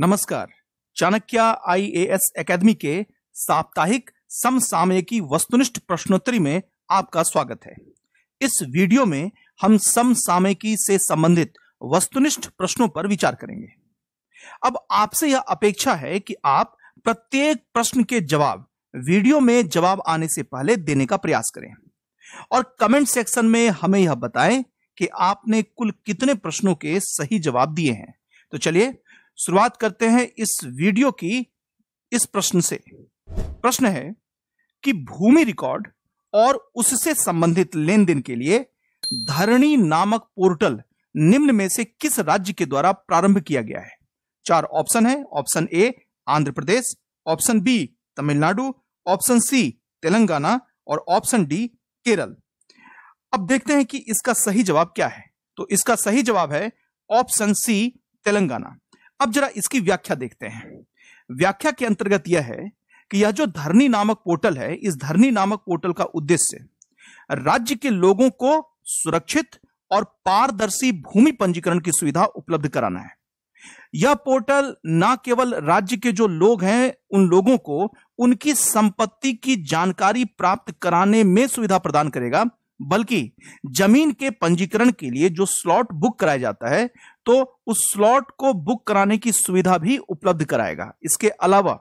नमस्कार Chanakya IAS academy के साप्ताहिक समसामयिकी वस्तुनिष्ठ प्रश्नोत्तरी में आपका स्वागत है इस वीडियो में हम समसामयिकी से संबंधित वस्तुनिष्ठ प्रश्नों पर विचार करेंगे अब आपसे यह अपेक्षा है कि आप प्रत्येक प्रश्न के जवाब वीडियो में जवाब आने से पहले देने का प्रयास करें और कमेंट सेक्शन में हमें यह बताएं कि आपने कुल कितने प्रश्नों के सही जवाब दिए हैं तो चलिए शुरुआत करते हैं इस वीडियो की इस प्रश्न से प्रश्न है कि भूमि रिकॉर्ड और उससे संबंधित लेन देन के लिए धरणी नामक पोर्टल निम्न में से किस राज्य के द्वारा प्रारंभ किया गया है चार ऑप्शन है option A Andhra Pradesh option B Tamil Nadu option C Telangana और ऑप्शन डी केरल अब देखते हैं कि इसका सही जवाब क्या है तो इसका सही जवाब है ऑप्शन सी तेलंगाना अब जरा इसकी व्याख्या देखते हैं व्याख्या के अंतर्गत यह है कि यह जो धरनी नामक पोर्टल है इस धरनी नामक पोर्टल का उद्देश्य राज्य के लोगों को सुरक्षित और पारदर्शी भूमि पंजीकरण की सुविधा उपलब्ध कराना है यह पोर्टल न केवल राज्य के जो लोग हैं उन लोगों को उनकी संपत्ति की जानकारी प्राप्त कराने में सुविधा प्रदान करेगा बल्कि जमीन के पंजीकरण के लिए जो स्लॉट बुक कराया जाता है तो उस स्लॉट को बुक कराने की सुविधा भी उपलब्ध कराएगा इसके अलावा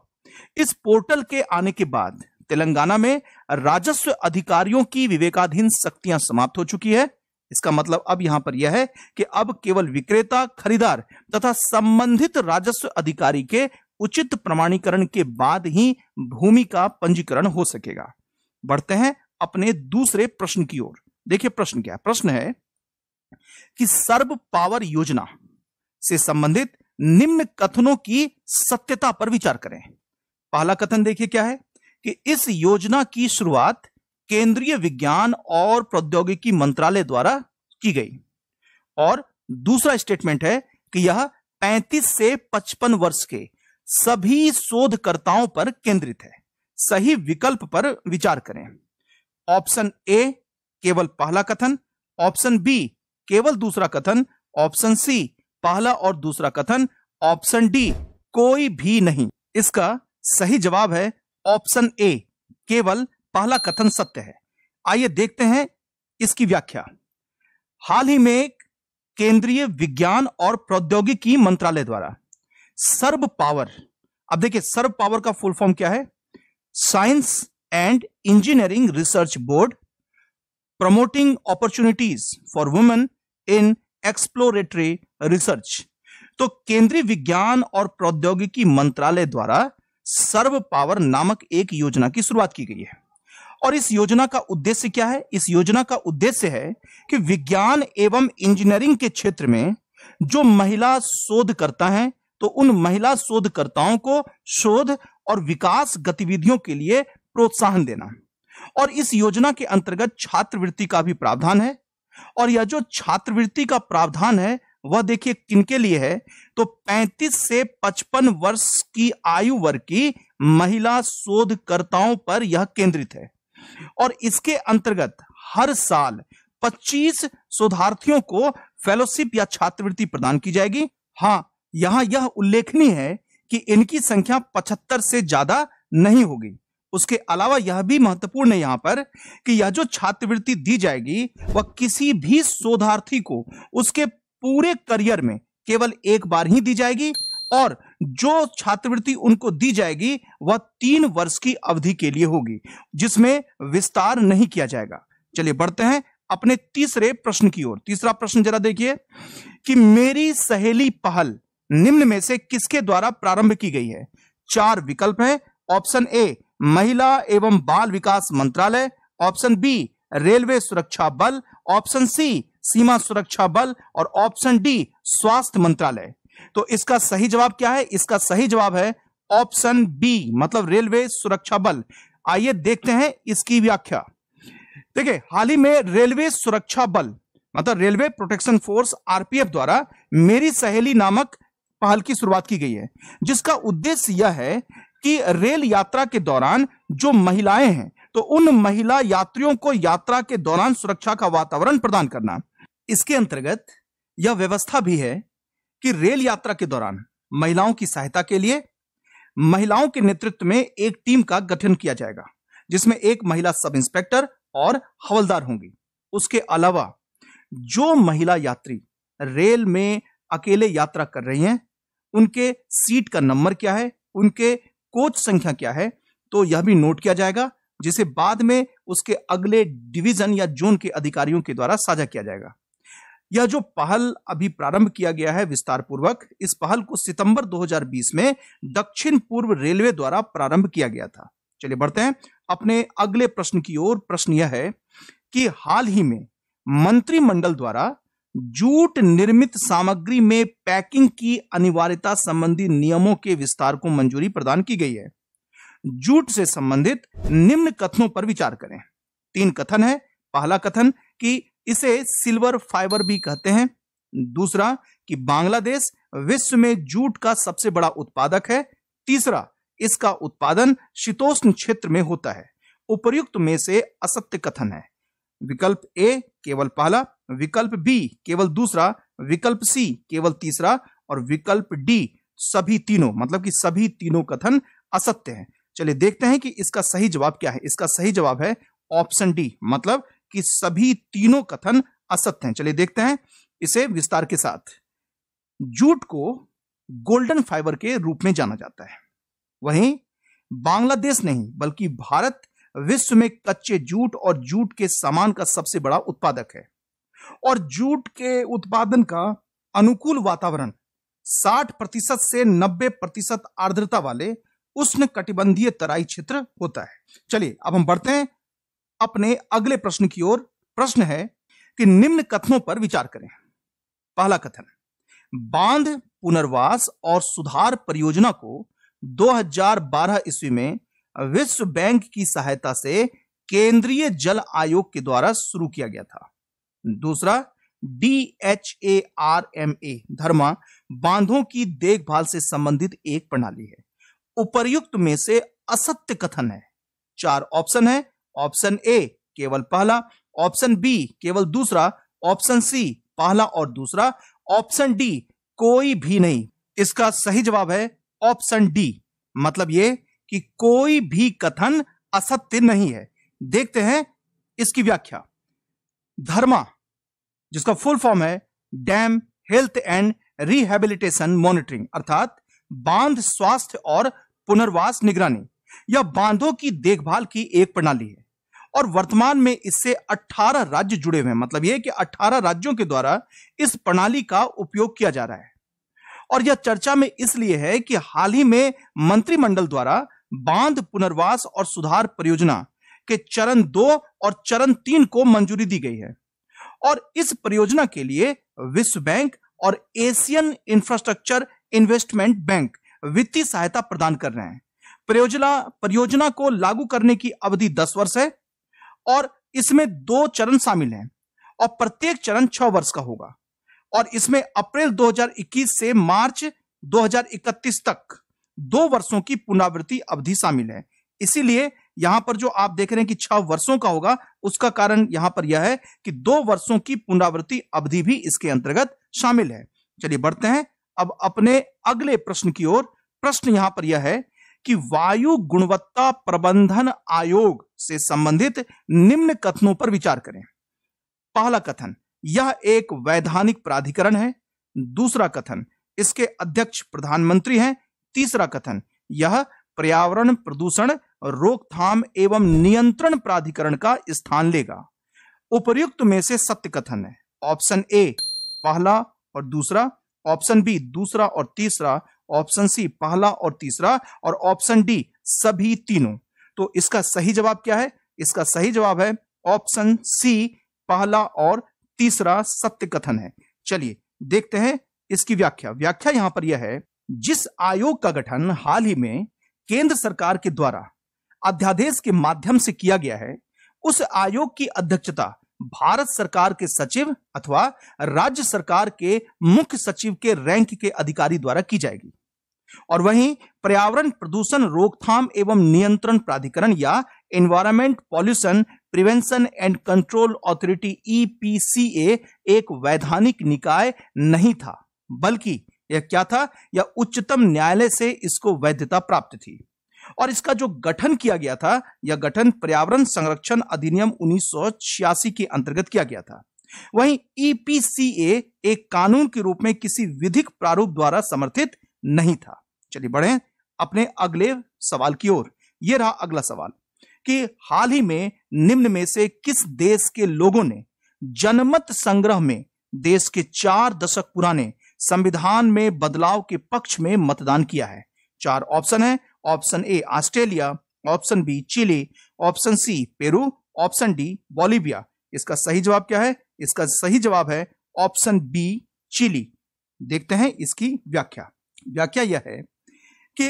इस पोर्टल के आने के बाद तेलंगाना में राजस्व अधिकारियों की विवेकाधीन शक्तियां समाप्त हो चुकी है इसका मतलब अब यहां पर यह है कि अब केवल विक्रेता खरीदार तथा संबंधित राजस्व अधिकारी के उचित प्रमाणीकरण के बाद ही भूमि का पंजीकरण हो सकेगा बढ़ते हैं अपने दूसरे प्रश्न की ओर देखिए प्रश्न क्या है प्रश्न है कि सर्व पावर योजना से संबंधित निम्न कथनों की सत्यता पर विचार करें पहला कथन देखिए क्या है कि इस योजना की शुरुआत केंद्रीय विज्ञान और प्रौद्योगिकी मंत्रालय द्वारा की गई और दूसरा स्टेटमेंट है कि यह 35 से 55 वर्ष के सभी शोधकर्ताओं पर केंद्रित है सही विकल्प पर विचार करें ऑप्शन ए केवल पहला कथन ऑप्शन बी केवल दूसरा कथन ऑप्शन सी पहला और दूसरा कथन ऑप्शन डी कोई भी नहीं इसका सही जवाब है ऑप्शन ए केवल पहला कथन सत्य है आइए देखते हैं इसकी व्याख्या हाल ही में केंद्रीय विज्ञान और प्रौद्योगिकी मंत्रालय द्वारा सर्व पावर अब देखिए सर्व पावर का फुल फॉर्म क्या है science and Engineering Research Board promoting opportunities for women in exploratory research तो केंद्रीय विज्ञान और प्रौद्योगिकी मंत्रालय द्वारा सर्व पावर नामक एक योजना की शुरुआत की गई है और इस योजना का उद्देश्य क्या है इस योजना का उद्देश्य है कि विज्ञान एवं इंजीनियरिंग के क्षेत्र में जो महिला शोधकर्ता हैं तो उन महिला शोधकर्ताओं को शोध और विकास गतिविधियों के लिए प्रोत्साहन देना और इस योजना के अंतर्गत छात्रवृत्ति का भी प्रावधान है और यह जो छात्रवृत्ति का प्रावधान है वह देखिए किनके लिए है तो 35 से 55 वर्ष की आयु वर्ग की महिला शोधकर्ताओं पर यह केंद्रित है और इसके अंतर्गत हर साल 25 शोधार्थियों को फेलोशिप या छात्रवृत्ति प्रदान की जाएगी हाँ यहां यह उल्लेखनीय है कि इनकी संख्या 75 से ज्यादा नहीं होगी उसके अलावा यह भी महत्वपूर्ण है यहाँ पर कि यह जो छात्रवृत्ति दी जाएगी वह किसी भी शोधार्थी को उसके पूरे करियर में केवल एक बार ही दी जाएगी और जो छात्रवृत्ति उनको दी जाएगी वह तीन वर्ष की अवधि के लिए होगी जिसमें विस्तार नहीं किया जाएगा चलिए बढ़ते हैं अपने तीसरे प्रश्न की ओर तीसरा प्रश्न जरा देखिए कि मेरी सहेली पहल निम्न में से किसके द्वारा प्रारंभ की गई है चार विकल्प हैं ऑप्शन ए महिला एवं बाल विकास मंत्रालय ऑप्शन बी रेलवे सुरक्षा बल ऑप्शन सी सीमा सुरक्षा बल और ऑप्शन डी स्वास्थ्य मंत्रालय तो इसका सही जवाब क्या है इसका सही जवाब है ऑप्शन बी मतलब रेलवे सुरक्षा बल आइए देखते हैं इसकी व्याख्या देखिए हाल ही में रेलवे सुरक्षा बल मतलब रेलवे प्रोटेक्शन फोर्स आरपीएफ द्वारा मेरी सहेली नामक पहल की शुरुआत की गई है जिसका उद्देश्य यह है कि रेल यात्रा के दौरान जो महिलाएं हैं तो उन महिला यात्रियों को यात्रा के दौरान सुरक्षा का वातावरण प्रदान करना इसके अंतर्गत यह व्यवस्था भी है कि रेल यात्रा के दौरान महिलाओं की सहायता के लिए महिलाओं के नेतृत्व में एक टीम का गठन किया जाएगा जिसमें एक महिला सब इंस्पेक्टर और हवलदार होंगी उसके अलावा जो महिला यात्री रेल में अकेले यात्रा कर रही हैं उनके सीट का नंबर क्या है उनके कोच संख्या क्या है तो यह भी नोट किया जाएगा जिसे बाद में उसके अगले डिवीजन या जोन के अधिकारियों के द्वारा साझा किया जाएगा यह जो पहल अभी प्रारंभ किया गया है विस्तार पूर्वक इस पहल को सितंबर 2020 में दक्षिण पूर्व रेलवे द्वारा प्रारंभ किया गया था चलिए बढ़ते हैं अपने अगले प्रश्न की ओर प्रश्न यह है कि हाल ही में मंत्रिमंडल द्वारा जूट निर्मित सामग्री में पैकिंग की अनिवार्यता संबंधी नियमों के विस्तार को मंजूरी प्रदान की गई है जूट से संबंधित निम्न कथनों पर विचार करें तीन कथन है पहला कथन कि इसे सिल्वर फाइबर भी कहते हैं दूसरा कि बांग्लादेश विश्व में जूट का सबसे बड़ा उत्पादक है तीसरा इसका उत्पादन शीतोष्ण क्षेत्र में होता है उपर्युक्त में से असत्य कथन है विकल्प ए केवल पहला विकल्प बी केवल दूसरा विकल्प सी केवल तीसरा और विकल्प डी सभी तीनों मतलब कि सभी तीनों कथन असत्य हैं चलिए देखते हैं कि इसका सही जवाब क्या है इसका सही जवाब है ऑप्शन डी मतलब कि सभी तीनों कथन असत्य हैं चलिए देखते हैं इसे विस्तार के साथ जूट को गोल्डन फाइबर के रूप में जाना जाता है वहीं बांग्लादेश नहीं बल्कि भारत विश्व में कच्चे जूट और जूट के सामान का सबसे बड़ा उत्पादक है और जूट के उत्पादन का अनुकूल वातावरण 60 प्रतिशत से 90 प्रतिशत आर्द्रता वाले उष्ण कटिबंधीय तराई क्षेत्र होता है चलिए अब हम बढ़ते हैं अपने अगले प्रश्न की ओर प्रश्न है कि निम्न कथनों पर विचार करें पहला कथन बांध पुनर्वास और सुधार परियोजना को 2012 ईस्वी में विश्व बैंक की सहायता से केंद्रीय जल आयोग के द्वारा शुरू किया गया था दूसरा D H A R M A DHARMA बांधों की देखभाल से संबंधित एक प्रणाली है उपर्युक्त में से असत्य कथन है चार ऑप्शन है ऑप्शन ए केवल पहला ऑप्शन बी केवल दूसरा ऑप्शन सी पहला और दूसरा ऑप्शन डी कोई भी नहीं इसका सही जवाब है ऑप्शन डी मतलब ये कि कोई भी कथन असत्य नहीं है देखते हैं इसकी व्याख्या धर्मा जिसका फुल फॉर्म है dam health and rehabilitation monitoring अर्थात बांध स्वास्थ्य और पुनर्वास निगरानी यह बांधों की देखभाल की एक प्रणाली है और वर्तमान में इससे 18 राज्य जुड़े हुए हैं मतलब यह कि 18 राज्यों के द्वारा इस प्रणाली का उपयोग किया जा रहा है और यह चर्चा में इसलिए है कि हाल ही में मंत्रिमंडल द्वारा बांध पुनर्वास और सुधार परियोजना के चरण दो और चरण तीन को मंजूरी दी गई है और इस परियोजना के लिए विश्व बैंक और एशियन इंफ्रास्ट्रक्चर इन्वेस्टमेंट बैंक वित्तीय सहायता प्रदान कर रहे हैं परियोजना परियोजना को लागू करने की अवधि दस वर्ष है और इसमें दो चरण शामिल हैं और प्रत्येक चरण छह वर्ष का होगा और इसमें अप्रैल 2021 से मार्च 2031 तक दो वर्षों की पुनरावृत्ति अवधि शामिल है इसीलिए यहां पर जो आप देख रहे हैं कि छह वर्षों का होगा उसका कारण यहां पर यह है कि दो वर्षों की पुनरावृत्ति अवधि भी इसके अंतर्गत शामिल है चलिए बढ़ते हैं अब अपने अगले प्रश्न की ओर प्रश्न यहां पर यह है कि वायु गुणवत्ता प्रबंधन आयोग से संबंधित निम्न कथनों पर विचार करें पहला कथन यह एक वैधानिक प्राधिकरण है दूसरा कथन इसके अध्यक्ष प्रधानमंत्री हैं तीसरा कथन यह पर्यावरण प्रदूषण रोकथाम एवं नियंत्रण प्राधिकरण का स्थान लेगा उपयुक्त में से सत्य कथन है ऑप्शन ए पहला और दूसरा ऑप्शन बी दूसरा और तीसरा ऑप्शन सी पहला और तीसरा और ऑप्शन डी सभी तीनों तो इसका सही जवाब क्या है इसका सही जवाब है ऑप्शन सी पहला और तीसरा सत्य कथन है चलिए देखते हैं इसकी व्याख्या व्याख्या यहां पर यह है जिस आयोग का गठन हाल ही में केंद्र सरकार के द्वारा अध्यादेश के माध्यम से किया गया है उस आयोग की अध्यक्षता भारत सरकार के सचिव अथवा राज्य सरकार के मुख्य सचिव के रैंक के अधिकारी द्वारा की जाएगी और वहीं पर्यावरण प्रदूषण रोकथाम एवं नियंत्रण प्राधिकरण या environment pollution prevention and control authority EPCA एक वैधानिक निकाय नहीं था बल्कि यह क्या था यह उच्चतम न्यायालय से इसको वैधता प्राप्त थी और इसका जो गठन किया गया था यह गठन पर्यावरण संरक्षण अधिनियम उन्नीस के अंतर्गत किया गया था वहीं ईपीसीए e एक कानून के रूप में किसी विधिक प्रारूप द्वारा समर्थित नहीं था चलिए बढ़े अपने अगले सवाल की ओर यह रहा अगला सवाल कि हाल ही में निम्न में से किस देश के लोगों ने जनमत संग्रह में देश के चार दशक पुराने संविधान में बदलाव के पक्ष में मतदान किया है चार ऑप्शन है option A Australia option B Chile option C Peru option D Bolivia इसका सही जवाब क्या है इसका सही जवाब है ऑप्शन बी चिली देखते हैं इसकी व्याख्या व्याख्या यह है कि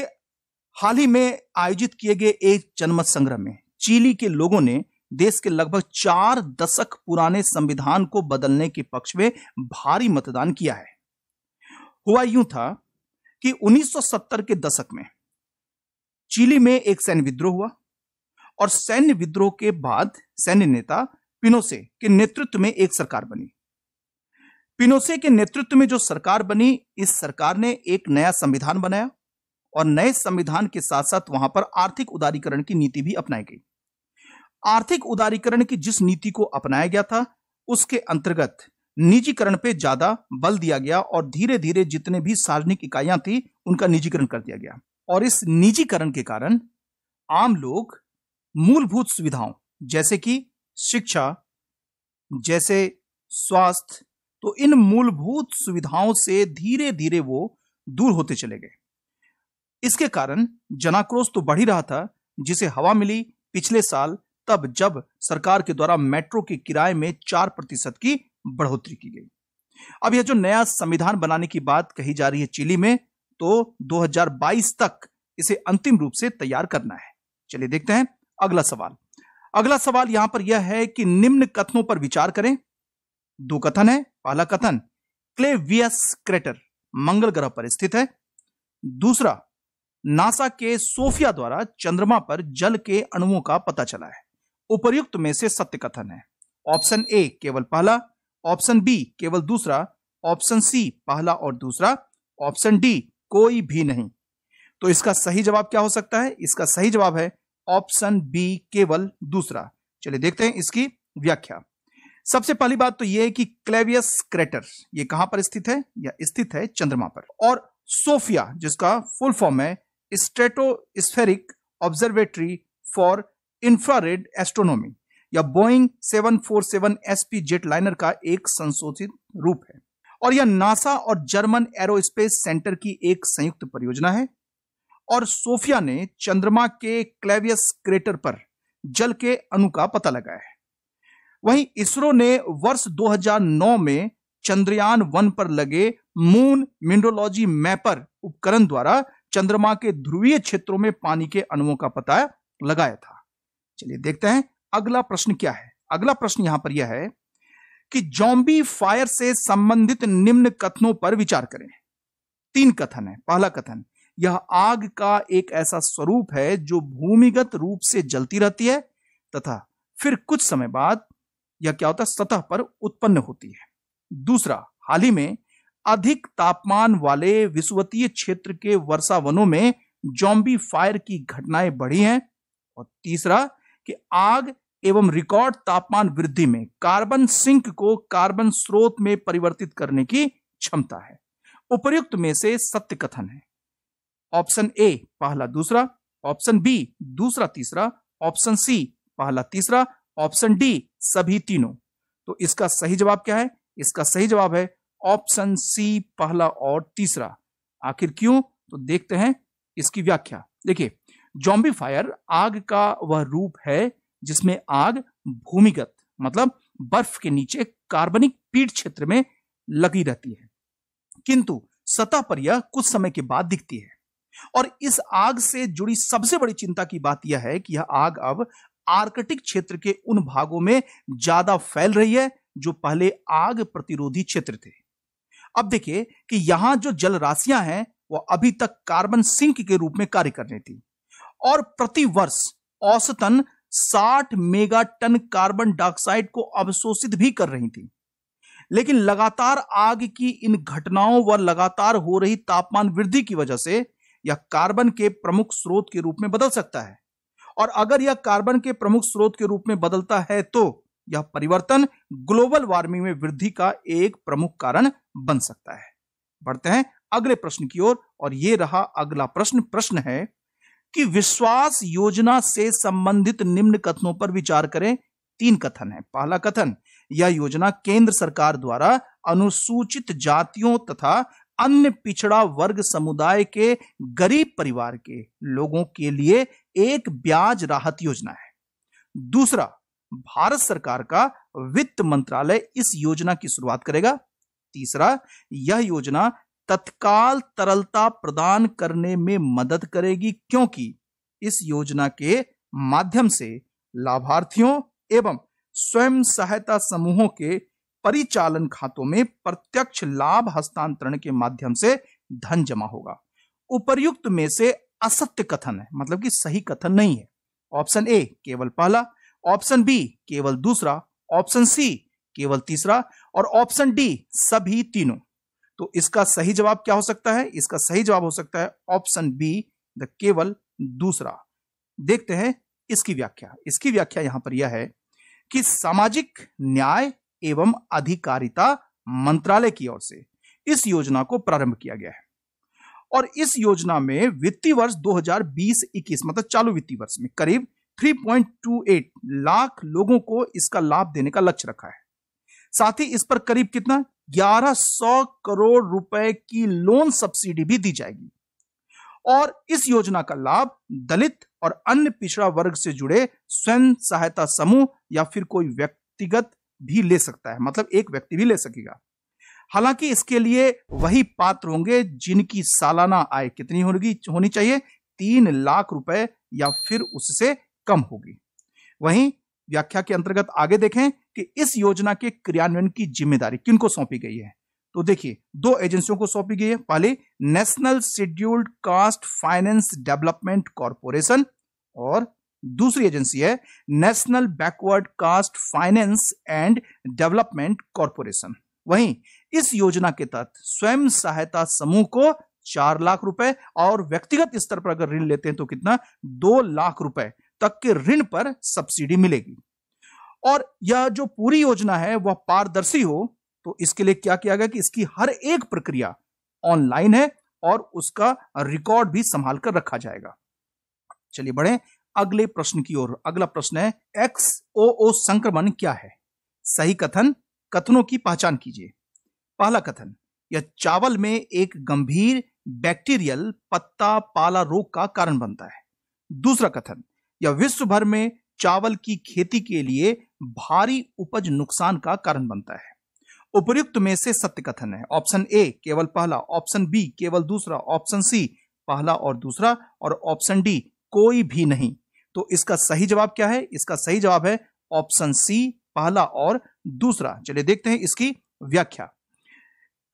हाल ही में आयोजित किए गए एक जनमत संग्रह में चिली के लोगों ने देश के लगभग चार दशक पुराने संविधान को बदलने के पक्ष में भारी मतदान किया है हुआ यूं था कि 1970 के दशक में चिली में एक सैन्य विद्रोह हुआ और सैन्य विद्रोह के बाद सैन्य नेता पिनोसे के नेतृत्व में एक सरकार बनी पिनोसे के नेतृत्व में जो सरकार बनी इस सरकार ने एक नया संविधान बनाया और नए संविधान के साथ साथ वहां पर आर्थिक उदारीकरण की नीति भी अपनाई गई आर्थिक उदारीकरण की जिस नीति को अपनाया गया था उसके अंतर्गत निजीकरण पे ज्यादा बल दिया गया और धीरे धीरे जितने भी सार्वजनिक इकाइयां थी उनका निजीकरण कर दिया गया और इस निजीकरण के कारण आम लोग मूलभूत सुविधाओं जैसे कि शिक्षा जैसे स्वास्थ्य तो इन मूलभूत सुविधाओं से धीरे धीरे वो दूर होते चले गए इसके कारण जनाक्रोश तो बढ़ ही रहा था जिसे हवा मिली पिछले साल तब जब सरकार के द्वारा मेट्रो के किराए में चार प्रतिशत की बढ़ोतरी की गई अब यह जो नया संविधान बनाने की बात कही जा रही है चिली में तो 2022 तक इसे अंतिम रूप से तैयार करना है चलिए देखते हैं अगला सवाल अगला सवाल यहां पर यह है कि निम्न कथनों पर विचार करें दो कथन है पहला कथन क्लेवियस क्रेटर मंगल ग्रह पर स्थित है दूसरा नासा के सोफिया द्वारा चंद्रमा पर जल के अणुओं का पता चला है उपर्युक्त में से सत्य कथन है ऑप्शन ए केवल पहला ऑप्शन बी केवल दूसरा ऑप्शन सी पहला और दूसरा ऑप्शन डी कोई भी नहीं तो इसका सही जवाब क्या हो सकता है इसका सही जवाब है ऑप्शन बी केवल दूसरा चलिए देखते हैं इसकी व्याख्या सबसे पहली बात तो यह है कि क्लेवियस क्रेटर यह कहां पर स्थित है या स्थित है चंद्रमा पर और सोफिया जिसका फुल फॉर्म है stratospheric observatory for infrared astronomy या बोइंग 747 एसपी जेट लाइनर का एक संशोधित रूप है और यह नासा और जर्मन एरोस्पेस सेंटर की एक संयुक्त परियोजना है और सोफिया ने चंद्रमा के क्लेवियस क्रेटर पर जल के अणु का पता लगाया है वहीं इसरो ने वर्ष 2009 में चंद्रयान वन पर लगे मून मिनरोलॉजी मैपर उपकरण द्वारा चंद्रमा के ध्रुवीय क्षेत्रों में पानी के अणुओं का पता लगाया था चलिए देखते हैं अगला प्रश्न क्या है अगला प्रश्न यहां पर यह है कि जॉम्बी फायर से संबंधित निम्न कथनों पर विचार करें तीन कथन है पहला कथन यह आग का एक ऐसा स्वरूप है जो भूमिगत रूप से जलती रहती है तथा फिर कुछ समय बाद यह क्या होता है सतह पर उत्पन्न होती है दूसरा हाल ही में अधिक तापमान वाले विश्वतीय क्षेत्र के वर्षा वनों में जॉम्बी फायर की घटनाएं बढ़ी हैं और तीसरा कि आग एवं रिकॉर्ड तापमान वृद्धि में कार्बन सिंक को कार्बन स्रोत में परिवर्तित करने की क्षमता है उपर्युक्त में से सत्य कथन है ऑप्शन ए पहला दूसरा ऑप्शन बी दूसरा तीसरा ऑप्शन सी पहला तीसरा ऑप्शन डी सभी तीनों तो इसका सही जवाब क्या है इसका सही जवाब है ऑप्शन सी पहला और तीसरा आखिर क्यों तो देखते हैं इसकी व्याख्या देखिए जॉम्बी फायर आग का वह रूप है जिसमें आग भूमिगत मतलब बर्फ के नीचे कार्बनिक पीठ क्षेत्र में लगी रहती है किंतु सतह पर यह कुछ समय के बाद दिखती है और इस आग से जुड़ी सबसे बड़ी चिंता की बात यह है कि यह आग अब आर्कटिक क्षेत्र के उन भागों में ज्यादा फैल रही है जो पहले आग प्रतिरोधी क्षेत्र थे अब देखिए कि यहां जो जल राशियां हैं वह अभी तक कार्बन सिंक के रूप में कार्य कर रही थी और प्रति वर्ष औसतन 60 मेगा टन कार्बन डाइऑक्साइड को अवशोषित भी कर रही थी लेकिन लगातार आग की इन घटनाओं व लगातार हो रही तापमान वृद्धि की वजह से यह कार्बन के प्रमुख स्रोत के रूप में बदल सकता है और अगर यह कार्बन के प्रमुख स्रोत के रूप में बदलता है तो यह परिवर्तन ग्लोबल वार्मिंग में वृद्धि का एक प्रमुख कारण बन सकता है बढ़ते हैं अगले प्रश्न की ओर और, और यह रहा अगला प्रश्न प्रश्न है कि विश्वास योजना से संबंधित निम्न कथनों पर विचार करें तीन कथन है पहला कथन यह योजना केंद्र सरकार द्वारा अनुसूचित जातियों तथा अन्य पिछड़ा वर्ग समुदाय के गरीब परिवार के लोगों के लिए एक ब्याज राहत योजना है दूसरा भारत सरकार का वित्त मंत्रालय इस योजना की शुरुआत करेगा तीसरा यह योजना तत्काल तरलता प्रदान करने में मदद करेगी क्योंकि इस योजना के माध्यम से लाभार्थियों एवं स्वयं सहायता समूहों के परिचालन खातों में प्रत्यक्ष लाभ हस्तांतरण के माध्यम से धन जमा होगा उपर्युक्त में से असत्य कथन है मतलब कि सही कथन नहीं है ऑप्शन ए केवल पहला ऑप्शन बी केवल दूसरा ऑप्शन सी केवल तीसरा और ऑप्शन डी सभी तीनों तो इसका सही जवाब क्या हो सकता है इसका सही जवाब हो सकता है ऑप्शन बी द केवल दूसरा देखते हैं इसकी व्याख्या इसकी व्याख्या यहां पर यह है कि सामाजिक न्याय एवं अधिकारिता मंत्रालय की ओर से इस योजना को प्रारंभ किया गया है और इस योजना में वित्तीय वर्ष 2020-21 मतलब चालू वित्तीय वर्ष में करीब 3.28 लाख लोगों को इसका लाभ देने का लक्ष्य रखा है साथ ही इस पर करीब कितना 1100 करोड़ रुपए की लोन सब्सिडी भी दी जाएगी और इस योजना का लाभ दलित और अन्य पिछड़ा वर्ग से जुड़े स्वयं सहायता समूह या फिर कोई व्यक्तिगत भी ले सकता है मतलब एक व्यक्ति भी ले सकेगा हालांकि इसके लिए वही पात्र होंगे जिनकी सालाना आय कितनी होगी होनी चाहिए तीन लाख रुपए या फिर उससे कम होगी वहीं व्याख्या के अंतर्गत आगे देखें कि इस योजना के क्रियान्वयन की जिम्मेदारी किनको सौंपी गई है तो देखिए दो एजेंसियों को सौंपी गई है पहले national scheduled caste finance development corporation और दूसरी एजेंसी है national backward caste finance and development corporation वहीं इस योजना के तहत स्वयं सहायता समूह को चार लाख रुपए और व्यक्तिगत स्तर पर अगर ऋण लेते हैं तो कितना दो लाख रुपए तक के ऋण पर सब्सिडी मिलेगी और यह जो पूरी योजना है वह पारदर्शी हो तो इसके लिए क्या किया गया कि इसकी हर एक प्रक्रिया ऑनलाइन है और उसका रिकॉर्ड भी संभाल कर रखा जाएगा चलिए बढ़े अगले प्रश्न की ओर अगला प्रश्न है एक्स ओ ओ संक्रमण क्या है सही कथन कथनों की पहचान कीजिए पहला कथन यह चावल में एक गंभीर बैक्टीरियल पत्ता पाला रोग का कारण बनता है दूसरा कथन या विश्व भर में चावल की खेती के लिए भारी उपज नुकसान का कारण बनता है उपयुक्त में से सत्य कथन है ऑप्शन ए केवल पहला ऑप्शन बी केवल दूसरा ऑप्शन सी पहला और दूसरा और ऑप्शन डी कोई भी नहीं तो इसका सही जवाब क्या है इसका सही जवाब है ऑप्शन सी पहला और दूसरा चलिए देखते हैं इसकी व्याख्या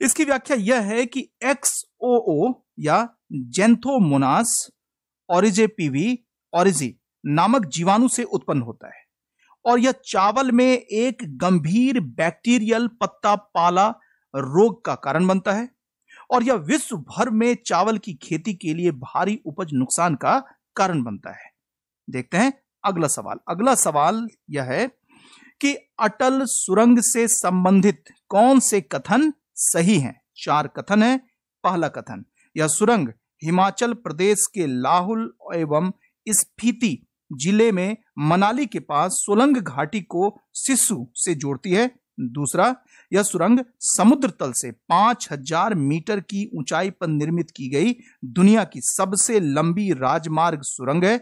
इसकी व्याख्या यह है कि एक्सओ या जेंथोमोनास ऑरिजे पीवी ऑरिजी नामक जीवाणु से उत्पन्न होता है और यह चावल में एक गंभीर बैक्टीरियल पत्ता पाला रोग का कारण बनता है और यह विश्व भर में चावल की खेती के लिए भारी उपज नुकसान का कारण बनता है देखते हैं अगला सवाल अगला सवाल यह है कि अटल सुरंग से संबंधित कौन से कथन सही हैं चार कथन है पहला कथन यह सुरंग हिमाचल प्रदेश के लाहुल एवं स्फीति जिले में मनाली के पास सोलंग घाटी को सिसु से जोड़ती है दूसरा यह सुरंग समुद्र तल से 5000 मीटर की ऊंचाई पर निर्मित की गई दुनिया की सबसे लंबी राजमार्ग सुरंग है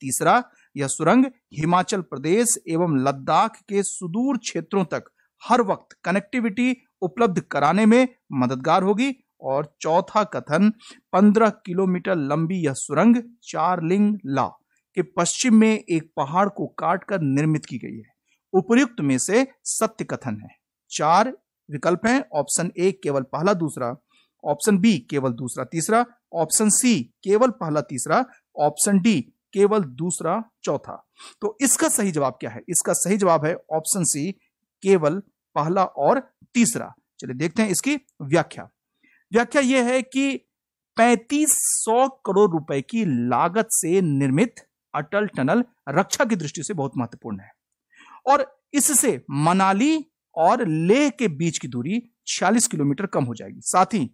तीसरा यह सुरंग हिमाचल प्रदेश एवं लद्दाख के सुदूर क्षेत्रों तक हर वक्त कनेक्टिविटी उपलब्ध कराने में मददगार होगी और चौथा कथन 15 किलोमीटर लंबी यह सुरंग चार लिंग ला के पश्चिम में एक पहाड़ को काटकर निर्मित की गई है उपयुक्त में से सत्य कथन है चार विकल्प हैं ऑप्शन ए केवल पहला दूसरा ऑप्शन बी केवल दूसरा तीसरा ऑप्शन सी केवल पहला तीसरा ऑप्शन डी केवल दूसरा चौथा तो इसका सही जवाब क्या है इसका सही जवाब है ऑप्शन सी केवल पहला और तीसरा चलिए देखते हैं इसकी व्याख्या व्याख्या यह है कि पैंतीस सौ करोड़ रुपए की लागत से निर्मित अटल टनल रक्षा की दृष्टि से बहुत महत्वपूर्ण है और इससे मनाली और लेह के बीच की दूरी 46 किलोमीटर कम हो जाएगी साथ ही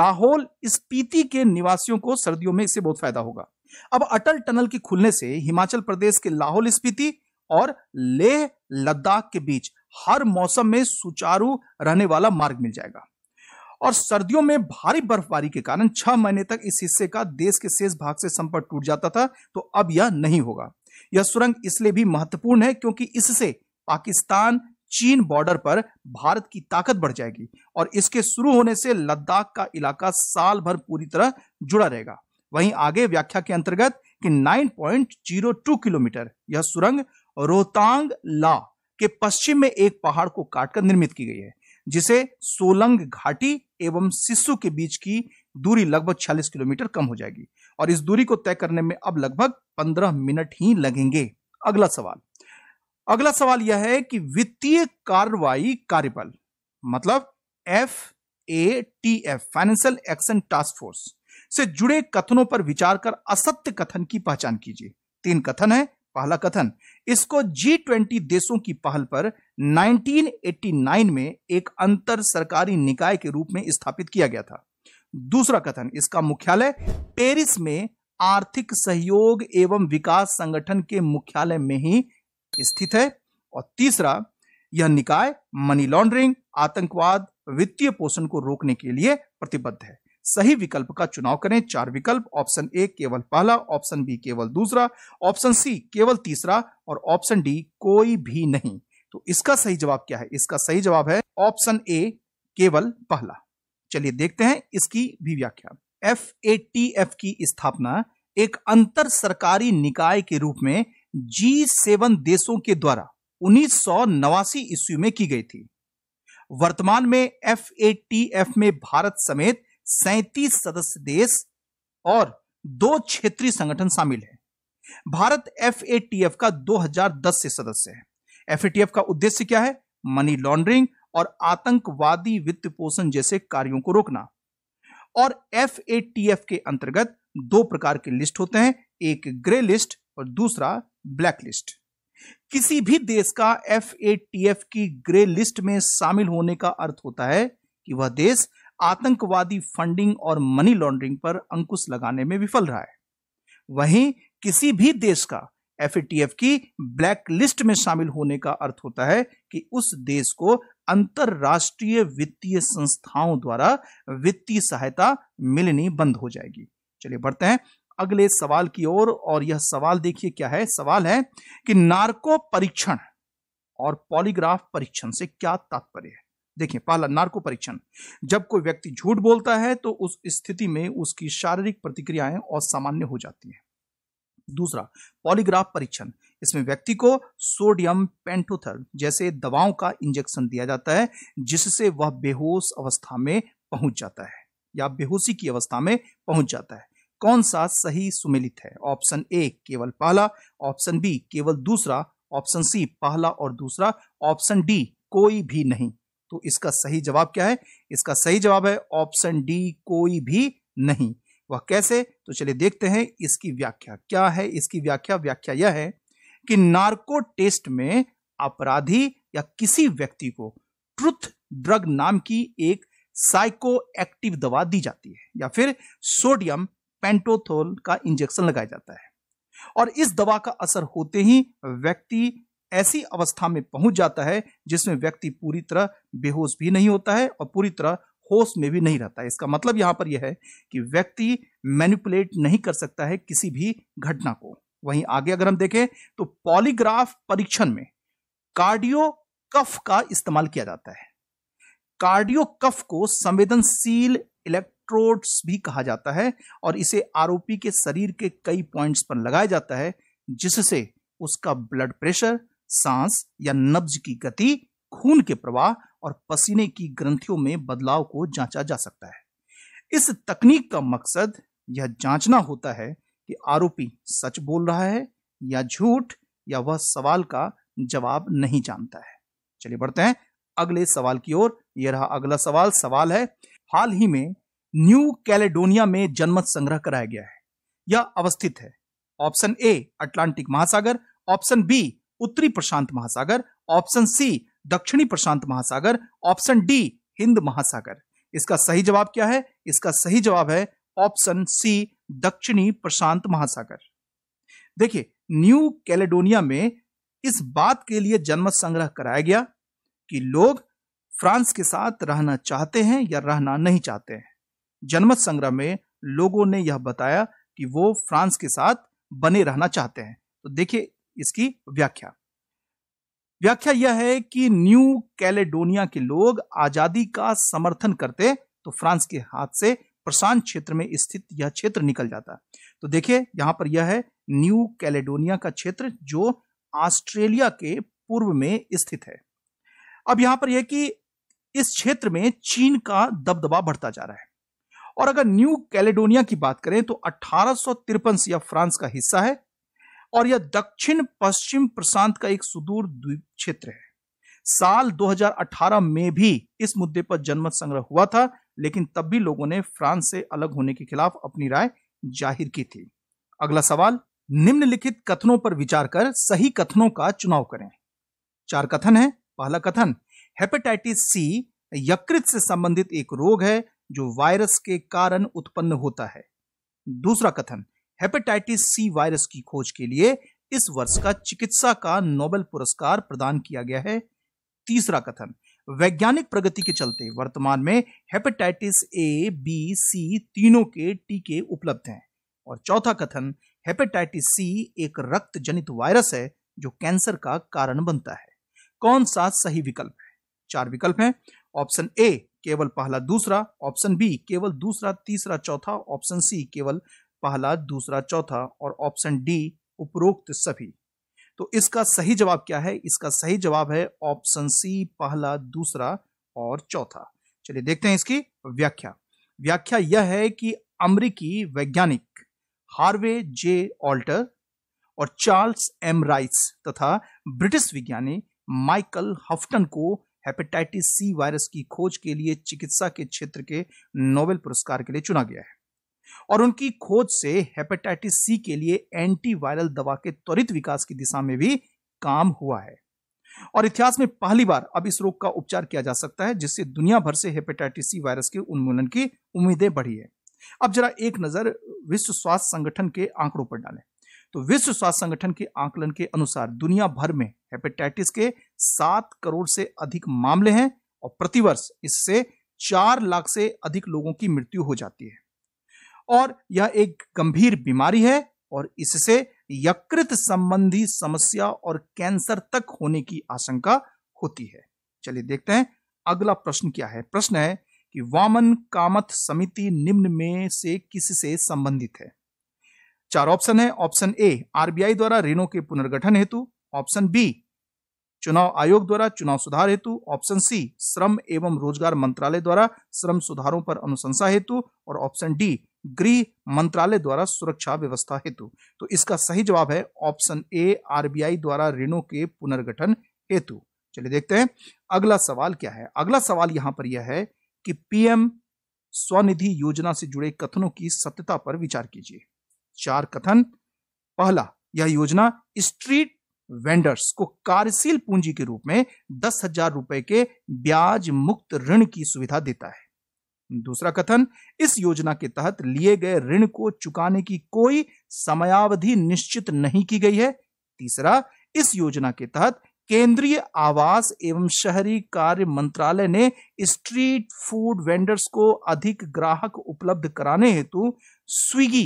लाहौल स्पीति के निवासियों को सर्दियों में इससे बहुत फायदा होगा अब अटल टनल के खुलने से हिमाचल प्रदेश के लाहौल स्पीति और लेह लद्दाख के बीच हर मौसम में सुचारू रहने वाला मार्ग मिल जाएगा और सर्दियों में भारी बर्फबारी के कारण छह महीने तक इस हिस्से का देश के शेष भाग से संपर्क टूट जाता था तो अब यह नहीं होगा यह सुरंग इसलिए भी महत्वपूर्ण है क्योंकि इससे पाकिस्तान चीन बॉर्डर पर भारत की ताकत बढ़ जाएगी और इसके शुरू होने से लद्दाख का इलाका साल भर पूरी तरह जुड़ा रहेगा वहीं आगे व्याख्या के अंतर्गत कि 9.02 किलोमीटर यह सुरंग रोहतांग ला के पश्चिम में एक पहाड़ को काटकर निर्मित की गई है जिसे सोलंग घाटी एवं सिसु के बीच की दूरी लगभग 46 किलोमीटर कम हो जाएगी और इस दूरी को तय करने में अब लगभग 15 मिनट ही लगेंगे अगला सवाल अगला सवाल यह है कि वित्तीय कार्रवाई कार्यबल मतलब F A T F financial action task force से जुड़े कथनों पर विचार कर असत्य कथन की पहचान कीजिए तीन कथन है पहला कथन इसको जी ट्वेंटी देशों की पहल पर 1989 में एक अंतर सरकारी निकाय के रूप में स्थापित किया गया था दूसरा कथन इसका मुख्यालय पेरिस में आर्थिक सहयोग एवं विकास संगठन के मुख्यालय में ही स्थित है और तीसरा यह निकाय मनी लॉन्ड्रिंग आतंकवाद वित्तीय पोषण को रोकने के लिए प्रतिबद्ध है सही विकल्प का चुनाव करें चार विकल्प ऑप्शन ए केवल पहला ऑप्शन बी केवल दूसरा ऑप्शन सी केवल तीसरा और ऑप्शन डी कोई भी नहीं तो इसका सही जवाब क्या है इसका सही जवाब है ऑप्शन ए केवल पहला चलिए देखते हैं इसकी भी व्याख्या एफ ए टी एफ की स्थापना एक अंतर सरकारी निकाय के रूप में जी सेवन देशों के द्वारा उन्नीस सौ नवासी ईस्वी में की गई थी वर्तमान में एफ ए टी एफ में भारत समेत सैतीस सदस्य देश और दो क्षेत्रीय संगठन शामिल है भारत एफ ए टी एफ का 2010 से सदस्य है एफएटीएफ का उद्देश्य क्या है मनी लॉन्ड्रिंग और आतंकवादी वित्त पोषण जैसे कार्यों को रोकना और एफएटीएफ के अंतर्गत दो प्रकार के लिस्ट होते हैं एक ग्रे लिस्ट और दूसरा ब्लैक लिस्ट किसी भी देश का एफएटीएफ की ग्रे लिस्ट में शामिल होने का अर्थ होता है कि वह देश आतंकवादी फंडिंग और मनी लॉन्ड्रिंग पर अंकुश लगाने में विफल रहा है वहीं किसी भी देश का एफ की ब्लैक लिस्ट में शामिल होने का अर्थ होता है कि उस देश को अंतरराष्ट्रीय वित्तीय संस्थाओं द्वारा वित्तीय सहायता मिलनी बंद हो जाएगी चलिए बढ़ते हैं अगले सवाल की ओर और, और यह सवाल देखिए क्या है सवाल है कि नार्को परीक्षण और पॉलीग्राफ परीक्षण से क्या तात्पर्य है देखिए पहला नार्को परीक्षण जब कोई व्यक्ति झूठ बोलता है तो उस स्थिति में उसकी शारीरिक प्रतिक्रियाएं असामान्य हो जाती हैं दूसरा पॉलीग्राफ परीक्षण इसमें व्यक्ति को सोडियम पेंटोथर जैसे दवाओं का इंजेक्शन दिया जाता है जिससे वह बेहोश अवस्था में पहुंच जाता है या बेहोशी की अवस्था में पहुंच जाता है कौन सा सही सुमेलित है ऑप्शन ए केवल पहला ऑप्शन बी केवल दूसरा ऑप्शन सी पहला और दूसरा ऑप्शन डी कोई भी नहीं तो इसका सही जवाब क्या है इसका सही जवाब है ऑप्शन डी कोई भी नहीं वह कैसे तो चलिए देखते हैं इसकी व्याख्या क्या है इसकी व्याख्या व्याख्या यह है कि नार्को टेस्ट में अपराधी या किसी व्यक्ति को ट्रुथ ड्रग नाम की एक साइको एक्टिव दवा दी जाती है या फिर सोडियम पेंटोथोल का इंजेक्शन लगाया जाता है और इस दवा का असर होते ही व्यक्ति ऐसी अवस्था में पहुंच जाता है जिसमें व्यक्ति पूरी तरह बेहोश भी नहीं होता है और पूरी तरह होश में भी नहीं रहता इसका मतलब यहाँ पर यह है कि व्यक्ति मैनिपुलेट नहीं कर सकता है किसी भी घटना को वहीं आगे अगर हम देखें तो पॉलीग्राफ परीक्षण में कार्डियो कफ का इस्तेमाल किया जाता है कार्डियो कफ को संवेदनशील इलेक्ट्रोड्स भी कहा जाता है और इसे आरोपी के शरीर के कई पॉइंट्स पर लगाया जाता है जिससे उसका ब्लड प्रेशर सांस या नब्ज की गति खून के प्रवाह और पसीने की ग्रंथियों में बदलाव को जांचा जा सकता है इस तकनीक का मकसद यह जांचना होता है कि आरोपी सच बोल रहा है या झूठ या वह सवाल का जवाब नहीं जानता है चलिए बढ़ते हैं अगले सवाल की ओर यह रहा अगला सवाल सवाल है हाल ही में न्यू कैलेडोनिया में जनमत संग्रह कराया गया है यह अवस्थित है ऑप्शन ए अटलांटिक महासागर ऑप्शन बी उत्तरी प्रशांत महासागर ऑप्शन सी दक्षिणी प्रशांत महासागर ऑप्शन डी हिंद महासागर इसका सही जवाब क्या है इसका सही जवाब है ऑप्शन सी दक्षिणी प्रशांत महासागर देखिए न्यू कैलेडोनिया में इस बात के लिए जन्म संग्रह कराया गया कि लोग फ्रांस के साथ रहना चाहते हैं या रहना नहीं चाहते हैं जन्म संग्रह में लोगों ने यह बताया कि वो फ्रांस के साथ बने रहना चाहते हैं तो देखिए इसकी व्याख्या व्याख्या यह है कि न्यू कैलेडोनिया के लोग आजादी का समर्थन करते तो फ्रांस के हाथ से प्रशांत क्षेत्र में स्थित यह क्षेत्र निकल जाता तो देखिये यहां पर यह है न्यू कैलेडोनिया का क्षेत्र जो ऑस्ट्रेलिया के पूर्व में स्थित है अब यहां पर यह कि इस क्षेत्र में चीन का दबदबा बढ़ता जा रहा है और अगर न्यू कैलेडोनिया की बात करें तो अठारह से यह फ्रांस का हिस्सा है और यह दक्षिण पश्चिम प्रशांत का एक सुदूर द्वीप क्षेत्र है साल 2018 में भी इस मुद्दे पर जनमत संग्रह हुआ था लेकिन तब भी लोगों ने फ्रांस से अलग होने के खिलाफ अपनी राय जाहिर की थी अगला सवाल निम्नलिखित कथनों पर विचार कर सही कथनों का चुनाव करें चार कथन है पहला कथन हेपेटाइटिस सी यकृत से संबंधित एक रोग है जो वायरस के कारण उत्पन्न होता है दूसरा कथन हेपेटाइटिस सी वायरस की खोज के लिए इस वर्ष का चिकित्सा का नोबेल पुरस्कार प्रदान किया गया है तीसरा कथन वैज्ञानिक प्रगति के चलते वर्तमान में हेपेटाइटिस ए बी सी तीनों के टीके उपलब्ध हैं और चौथा कथन हेपेटाइटिस सी एक रक्त जनित वायरस है जो कैंसर का कारण बनता है कौन सा सही विकल्प है चार विकल्प हैं ऑप्शन ए केवल पहला दूसरा ऑप्शन बी केवल दूसरा तीसरा चौथा ऑप्शन सी केवल पहला दूसरा चौथा और ऑप्शन डी उपरोक्त सभी तो इसका सही जवाब क्या है इसका सही जवाब है ऑप्शन सी पहला दूसरा और चौथा चलिए देखते हैं इसकी व्याख्या व्याख्या यह है कि अमरीकी वैज्ञानिक हार्वे जे ऑल्टर और चार्ल्स एम राइस तथा ब्रिटिश विज्ञानी माइकल हफ्टन को हेपेटाइटिस सी वायरस की खोज के लिए चिकित्सा के क्षेत्र के नोबेल पुरस्कार के लिए चुना गया है और उनकी खोज से हेपेटाइटिस सी के लिए एंटीवायरल दवा के त्वरित विकास की दिशा में भी काम हुआ है और इतिहास में पहली बार अब इस रोग का उपचार किया जा सकता है जिससे दुनिया भर से हेपेटाइटिस सी वायरस के उन्मूलन की उम्मीदें बढ़ी है अब जरा एक नजर विश्व स्वास्थ्य संगठन के आंकड़ों पर डालें तो विश्व स्वास्थ्य संगठन के आंकलन के अनुसार दुनिया भर में हेपेटाइटिस के सात करोड़ से अधिक मामले हैं और प्रतिवर्ष इससे चार लाख से अधिक लोगों की मृत्यु हो जाती है और यह एक गंभीर बीमारी है और इससे यकृत संबंधी समस्या और कैंसर तक होने की आशंका होती है चलिए देखते हैं अगला प्रश्न क्या है प्रश्न है कि वामन कामत समिति निम्न में से किससे संबंधित है चार ऑप्शन है ऑप्शन ए आरबीआई द्वारा ऋणों के पुनर्गठन हेतु ऑप्शन बी चुनाव आयोग द्वारा चुनाव सुधार हेतु ऑप्शन सी श्रम एवं रोजगार मंत्रालय द्वारा श्रम सुधारों पर अनुशंसा हेतु और ऑप्शन डी गृह मंत्रालय द्वारा सुरक्षा व्यवस्था हेतु तो इसका सही जवाब है ऑप्शन ए आरबीआई द्वारा ऋणों के पुनर्गठन हेतु चलिए देखते हैं अगला सवाल क्या है अगला सवाल यहां पर यह है कि पीएम स्वनिधि योजना से जुड़े कथनों की सत्यता पर विचार कीजिए चार कथन पहला यह योजना स्ट्रीट वेंडर्स को कार्यशील पूंजी के रूप में दस हजार रुपए के ब्याज मुक्त ऋण की सुविधा देता है दूसरा कथन इस योजना के तहत लिए गए ऋण को चुकाने की कोई समयावधि निश्चित नहीं की गई है तीसरा इस योजना के तहत केंद्रीय आवास एवं शहरी कार्य मंत्रालय ने स्ट्रीट फूड वेंडर्स को अधिक ग्राहक उपलब्ध कराने हेतु स्विगी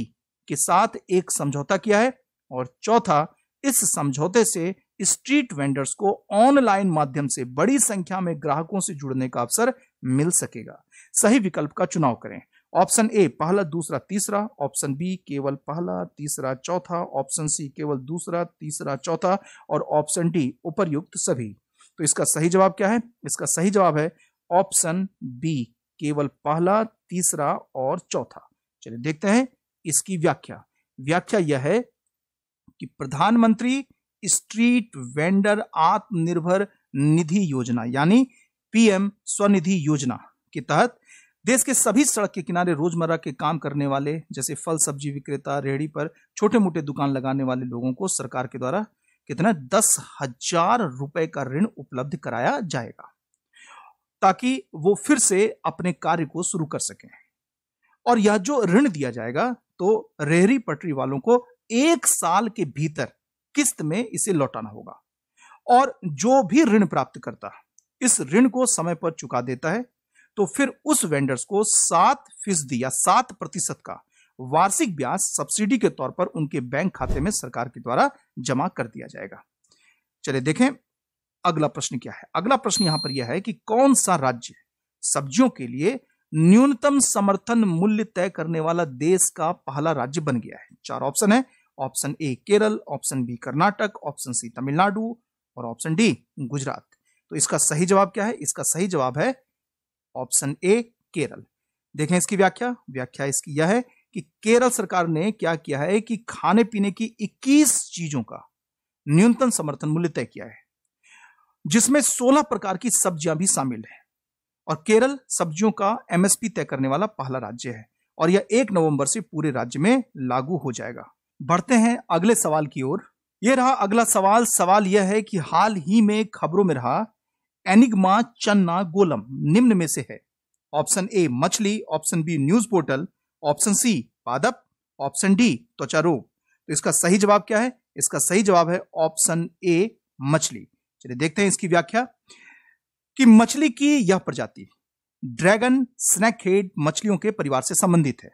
के साथ एक समझौता किया है और चौथा इस समझौते से स्ट्रीट वेंडर्स को ऑनलाइन माध्यम से बड़ी संख्या में ग्राहकों से जुड़ने का अवसर मिल सकेगा सही विकल्प का चुनाव करें ऑप्शन ए पहला दूसरा तीसरा ऑप्शन बी केवल पहला तीसरा चौथा ऑप्शन सी केवल दूसरा तीसरा चौथा और ऑप्शन डी उपरयुक्त सभी तो इसका सही जवाब क्या है इसका सही जवाब है ऑप्शन बी केवल पहला तीसरा और चौथा चलिए देखते हैं इसकी व्याख्या व्याख्या यह है कि प्रधानमंत्री स्ट्रीट वेंडर आत्मनिर्भर निधि योजना यानी पीएम स्वनिधि योजना के तहत देश के सभी सड़क के किनारे रोजमर्रा के काम करने वाले जैसे फल सब्जी विक्रेता रेहड़ी पर छोटे मोटे दुकान लगाने वाले लोगों को सरकार के द्वारा कितना दस हजार रुपए का ऋण उपलब्ध कराया जाएगा ताकि वो फिर से अपने कार्य को शुरू कर सकें और यह जो ऋण दिया जाएगा तो रेहड़ी पटरी वालों को एक साल के भीतर किस्त में इसे लौटाना होगा और जो भी ऋण प्राप्त करता इस ऋण को समय पर चुका देता है तो फिर उस वेंडर्स को सात फीसदी या सात प्रतिशत का वार्षिक ब्याज सब्सिडी के तौर पर उनके बैंक खाते में सरकार के द्वारा जमा कर दिया जाएगा चलिए देखें अगला प्रश्न क्या है अगला प्रश्न यहां पर यह है कि कौन सा राज्य सब्जियों के लिए न्यूनतम समर्थन मूल्य तय करने वाला देश का पहला राज्य बन गया है चार ऑप्शन है option A Kerala option B Karnataka option C Tamil Nadu और ऑप्शन डी गुजरात तो इसका सही जवाब क्या है इसका सही जवाब है ऑप्शन ए केरल देखें इसकी व्याख्या व्याख्या इसकी यह है कि केरल सरकार ने क्या किया है कि खाने पीने की इक्कीस चीजों का न्यूनतम समर्थन मूल्य तय किया है जिसमें सोलह प्रकार की सब्जियां भी शामिल है और केरल सब्जियों का एमएसपी तय करने वाला पहला राज्य है और यह एक नवंबर से पूरे राज्य में लागू हो जाएगा बढ़ते हैं अगले सवाल की ओर यह रहा अगला सवाल सवाल यह है कि हाल ही में खबरों में रहा एनिग्मा चन्ना गोलम निम्न में से है ऑप्शन ए मछली option B news portal option C पादप ऑप्शन डी त्वचा रोग तो इसका सही जवाब क्या है इसका सही जवाब है ऑप्शन ए मछली चलिए देखते हैं इसकी व्याख्या कि मछली की यह प्रजाति ड्रैगन स्नैक हेड मछलियों के परिवार से संबंधित है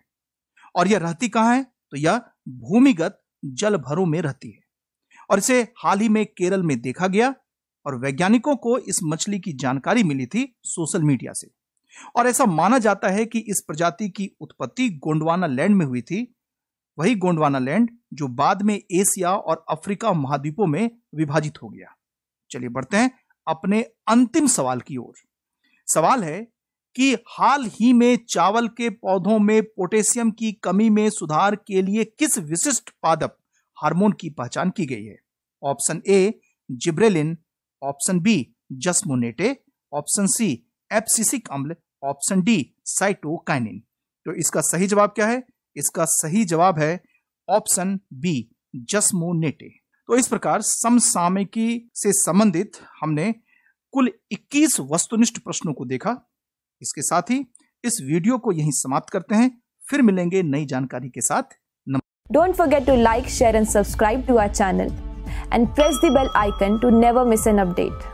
और यह रहती कहां है तो यह भूमिगत जल भरों में रहती है और इसे हाल ही में केरल में देखा गया और वैज्ञानिकों को इस मछली की जानकारी मिली थी सोशल मीडिया से और ऐसा माना जाता है कि इस प्रजाति की उत्पत्ति गोंडवाना लैंड में हुई थी वही गोंडवाना लैंड जो बाद में एशिया और अफ्रीका महाद्वीपों में विभाजित हो गया चलिए बढ़ते हैं अपने अंतिम सवाल की ओर सवाल है कि हाल ही में चावल के पौधों में पोटेशियम की कमी में सुधार के लिए किस विशिष्ट पादप हार्मोन की पहचान की गई है option A gibberellin option B jasmonate option C abscisic अम्ल ऑप्शन डी साइटोकाइनिन तो इसका सही जवाब क्या है इसका सही जवाब है ऑप्शन बी जस्मोनेटे तो इस प्रकार समसामयिकी से संबंधित हमने कुल 21 वस्तुनिष्ठ प्रश्नों को देखा इसके साथ ही इस वीडियो को यहीं समाप्त करते हैं फिर मिलेंगे नई जानकारी के साथ don't forget to like share and subscribe to our channel and press the bell icon to never miss an update